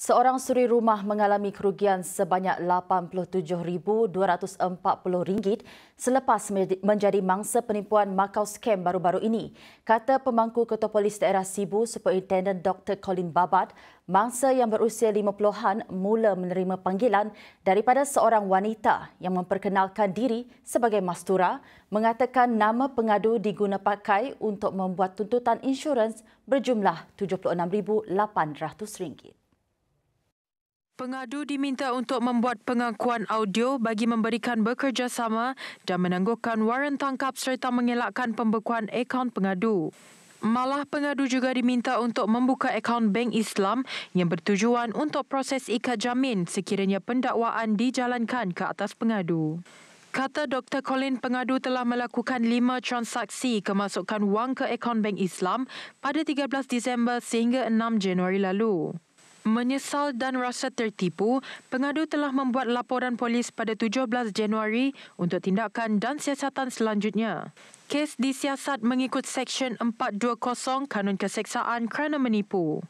Seorang suri rumah mengalami kerugian sebanyak RM87,240 selepas menjadi mangsa penipuan makau Scam baru-baru ini. Kata pemangku Ketua Polis Daerah Sibu, Superintendent Dr. Colin Babat, mangsa yang berusia 50-an mula menerima panggilan daripada seorang wanita yang memperkenalkan diri sebagai Mastura, mengatakan nama pengadu diguna pakai untuk membuat tuntutan insurans berjumlah RM76,800. Pengadu diminta untuk membuat pengakuan audio bagi memberikan bekerjasama dan menangguhkan waran tangkap serta mengelakkan pembekuan akaun pengadu. Malah pengadu juga diminta untuk membuka akaun bank Islam yang bertujuan untuk proses ikat jamin sekiranya pendakwaan dijalankan ke atas pengadu. Kata Dr. Colin, pengadu telah melakukan lima transaksi kemasukan wang ke akaun bank Islam pada 13 Disember sehingga 6 Januari lalu. Menyesal dan rasa tertipu, pengadu telah membuat laporan polis pada 17 Januari untuk tindakan dan siasatan selanjutnya. Kes disiasat mengikut Seksyen 420 Kanun Keseksaan kerana menipu.